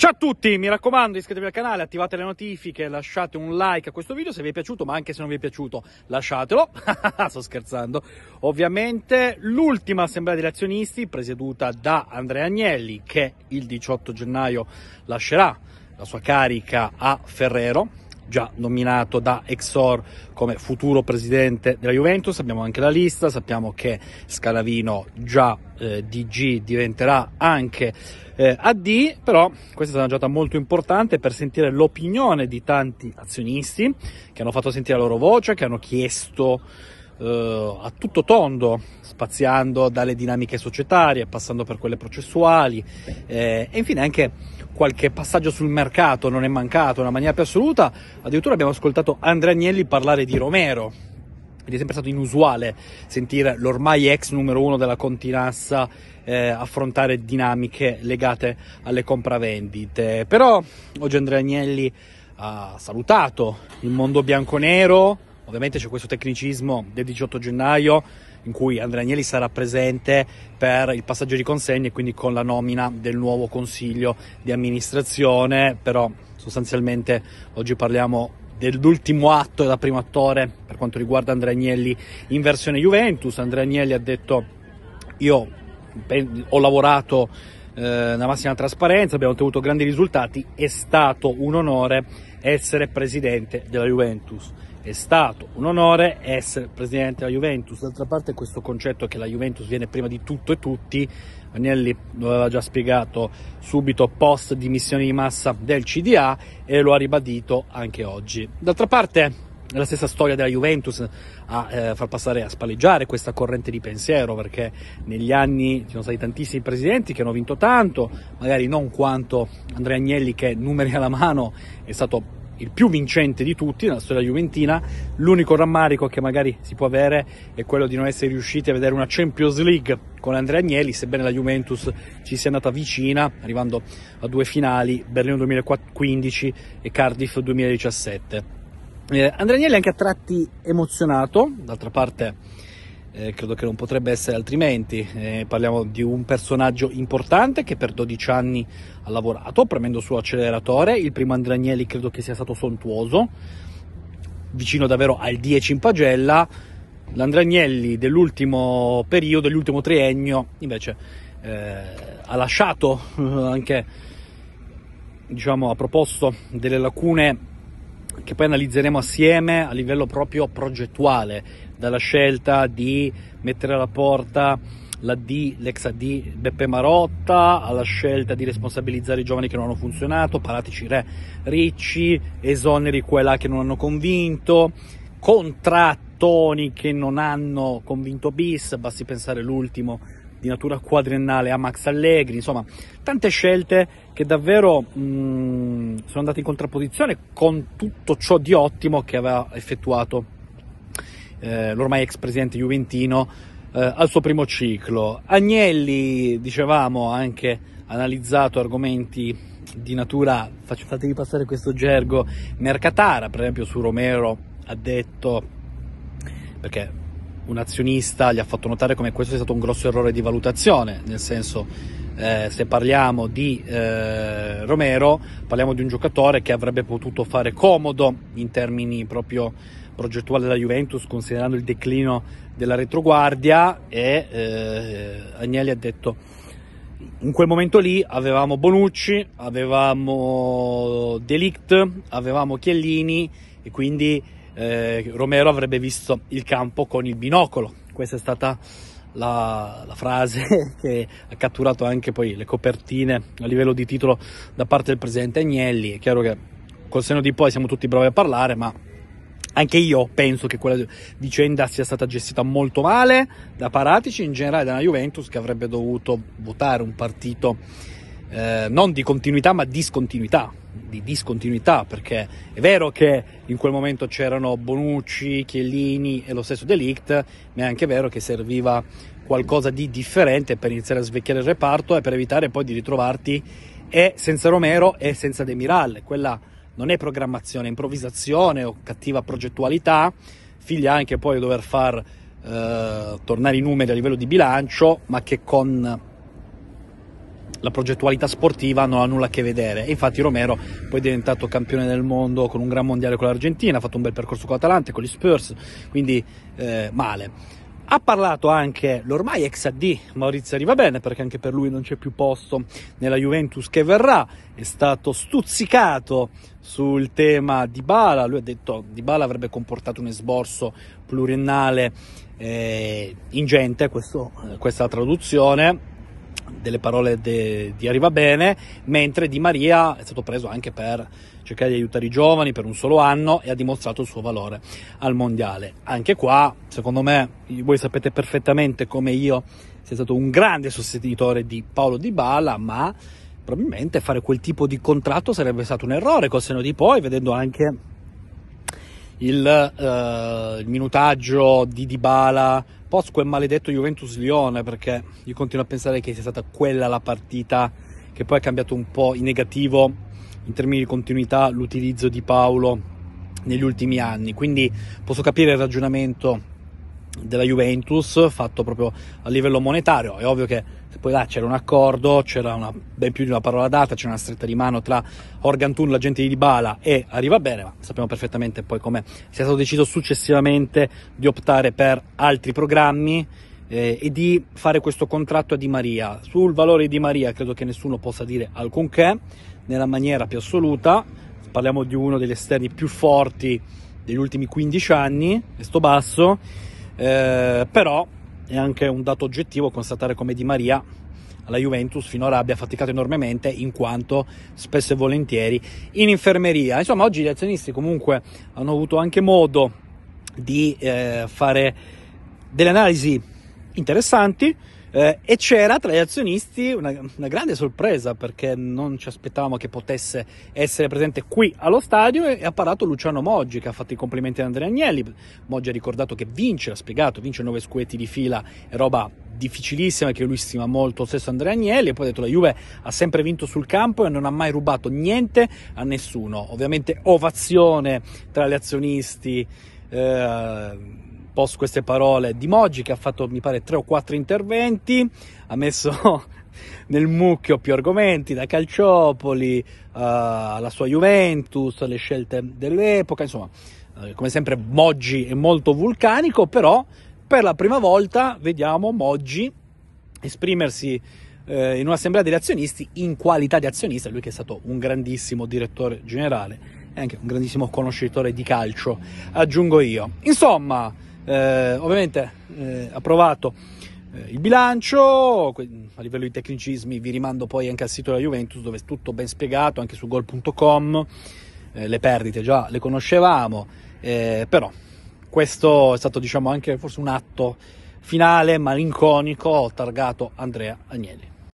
Ciao a tutti, mi raccomando iscrivetevi al canale, attivate le notifiche, lasciate un like a questo video se vi è piaciuto, ma anche se non vi è piaciuto lasciatelo, sto scherzando. Ovviamente l'ultima assemblea degli azionisti presieduta da Andrea Agnelli che il 18 gennaio lascerà la sua carica a Ferrero, già nominato da Exor come futuro presidente della Juventus, abbiamo anche la lista, sappiamo che Scalavino già eh, DG diventerà anche eh, AD, però questa è una giornata molto importante per sentire l'opinione di tanti azionisti che hanno fatto sentire la loro voce, che hanno chiesto eh, a tutto tondo, spaziando dalle dinamiche societarie, passando per quelle processuali eh, e infine anche qualche passaggio sul mercato non è mancato in una maniera più assoluta. Addirittura abbiamo ascoltato Andrea Agnelli parlare di Romero. Ed è sempre stato inusuale sentire l'ormai ex numero uno della Continassa eh, affrontare dinamiche legate alle compravendite. Però oggi Andrea Agnelli ha salutato il mondo bianconero, Ovviamente c'è questo tecnicismo del 18 gennaio in cui Andrea Agnelli sarà presente per il passaggio di consegne e quindi con la nomina del nuovo consiglio di amministrazione, però sostanzialmente oggi parliamo dell'ultimo atto e da primo attore per quanto riguarda Andrea Agnelli in versione Juventus. Andrea Agnelli ha detto io ho lavorato eh, la massima trasparenza, abbiamo ottenuto grandi risultati, è stato un onore essere presidente della Juventus. È stato un onore essere presidente della Juventus. D'altra parte questo concetto che la Juventus viene prima di tutto e tutti, Agnelli lo aveva già spiegato subito post dimissioni di massa del CDA e lo ha ribadito anche oggi. D'altra parte la stessa storia della Juventus a eh, far passare a spalleggiare questa corrente di pensiero, perché negli anni ci sono stati tantissimi presidenti che hanno vinto tanto, magari non quanto Andrea Agnelli che numeri alla mano è stato il più vincente di tutti nella storia juventina. L'unico rammarico che magari si può avere è quello di non essere riusciti a vedere una Champions League con Andrea Agnelli, sebbene la Juventus ci sia andata vicina, arrivando a due finali, Berlino 2015 e Cardiff 2017. Eh, Andrea Agnelli è anche a tratti emozionato, d'altra parte eh, credo che non potrebbe essere altrimenti. Eh, parliamo di un personaggio importante che per 12 anni ha lavorato premendo acceleratore, Il primo Andrea Agnelli credo che sia stato sontuoso, vicino davvero al 10 in pagella. L'Andrea Agnelli dell'ultimo periodo, dell'ultimo triennio, invece eh, ha lasciato eh, anche, diciamo, ha proposto delle lacune che poi analizzeremo assieme a livello proprio progettuale, dalla scelta di mettere alla porta la D, l'ex AD Beppe Marotta, alla scelta di responsabilizzare i giovani che non hanno funzionato, Paratici Re Ricci, esoneri quella che non hanno convinto, contrattoni che non hanno convinto bis, basti pensare l'ultimo di natura quadriennale a Max Allegri, insomma tante scelte che davvero mh, mm, sono andate in contrapposizione con tutto ciò di ottimo che aveva effettuato eh, l'ormai ex presidente juventino eh, al suo primo ciclo. Agnelli, dicevamo, ha anche analizzato argomenti di natura, fatevi passare questo gergo, mercatara, per esempio su Romero ha detto perché un azionista gli ha fatto notare come questo sia stato un grosso errore di valutazione, nel senso eh, se parliamo di eh, Romero parliamo di un giocatore che avrebbe potuto fare comodo in termini proprio progettuali della Juventus considerando il declino della retroguardia e eh, Agnelli ha detto in quel momento lì avevamo Bonucci, avevamo Delict, avevamo Chiellini e quindi eh, Romero avrebbe visto il campo con il binocolo. Questa è stata la, la, frase che ha catturato anche poi le copertine a livello di titolo da parte del presidente Agnelli. È chiaro che col senno di poi siamo tutti bravi a parlare, ma anche io penso che quella vicenda sia stata gestita molto male da Paratici in generale dalla Juventus che avrebbe dovuto votare un partito eh, non di continuità ma discontinuità, di discontinuità perché è vero che in quel momento c'erano Bonucci, Chiellini e lo stesso Delict, ma è anche vero che serviva qualcosa di differente per iniziare a svecchiare il reparto e per evitare poi di ritrovarti e senza Romero e senza Demiral. Quella non è programmazione, è improvvisazione o cattiva progettualità, figlia anche poi dover far eh, tornare i numeri a livello di bilancio, ma che con la progettualità sportiva non ha nulla a che vedere. infatti Romero poi è diventato campione del mondo con un gran mondiale con l'Argentina, ha fatto un bel percorso con l'Atalanta, con gli Spurs, quindi eh, male. Ha parlato anche l'ormai ex AD Maurizio Rivabene, perché anche per lui non c'è più posto nella Juventus che verrà. È stato stuzzicato sul tema di Bala. Lui ha detto che Di Bala avrebbe comportato un esborso pluriennale eh, ingente, questo, eh, questa è la traduzione delle parole de, di Arriva Bene, mentre Di Maria è stato preso anche per cercare di aiutare i giovani per un solo anno e ha dimostrato il suo valore al mondiale. Anche qua, secondo me, voi sapete perfettamente come io sia stato un grande sostenitore di Paolo Di Bala, ma probabilmente fare quel tipo di contratto sarebbe stato un errore col seno di poi, vedendo anche il, eh, il minutaggio di Di Bala Posco e maledetto Juventus Lione perché io continuo a pensare che sia stata quella la partita che poi ha cambiato un po' in negativo in termini di continuità l'utilizzo di Paolo negli ultimi anni quindi posso capire il ragionamento della Juventus fatto proprio a livello monetario. È ovvio che poi là c'era un accordo, c'era una, ben più di una parola data, c'era una stretta di mano tra Organtun, l'agente di Dybala e arriva bene, ma sappiamo perfettamente poi come sia stato deciso successivamente di optare per altri programmi eh, e di fare questo contratto a Di Maria. Sul valore di Di Maria credo che nessuno possa dire alcunché nella maniera più assoluta. Parliamo di uno degli esterni più forti degli ultimi 15 anni, questo basso eh, però è anche un dato oggettivo constatare come Di Maria alla Juventus finora abbia faticato enormemente in quanto spesso e volentieri in infermeria. Insomma, oggi gli azionisti comunque hanno avuto anche modo di eh, fare delle analisi interessanti eh, e c'era tra gli azionisti una, una, grande sorpresa perché non ci aspettavamo che potesse essere presente qui allo stadio e, e ha parlato Luciano Moggi che ha fatto i complimenti ad Andrea Agnelli. Moggi ha ricordato che vince, l'ha spiegato, vince 9 scuetti di fila, è roba difficilissima che lui stima molto lo stesso Andrea Agnelli e poi ha detto la Juve ha sempre vinto sul campo e non ha mai rubato niente a nessuno ovviamente ovazione tra gli azionisti eh, post queste parole di Moggi che ha fatto mi pare tre o quattro interventi, ha messo nel mucchio più argomenti, da Calciopoli eh, alla sua Juventus, le scelte dell'epoca, insomma, eh, come sempre Moggi è molto vulcanico, però per la prima volta vediamo Moggi esprimersi eh, in un'assemblea degli azionisti in qualità di azionista, lui che è stato un grandissimo direttore generale e anche un grandissimo conoscitore di calcio, aggiungo io. Insomma, eh, ovviamente eh, approvato eh, il bilancio, a livello di tecnicismi vi rimando poi anche al sito della Juventus dove è tutto ben spiegato, anche su gol.com, eh, le perdite già le conoscevamo, eh, però questo è stato diciamo anche forse un atto finale malinconico targato Andrea Agnelli.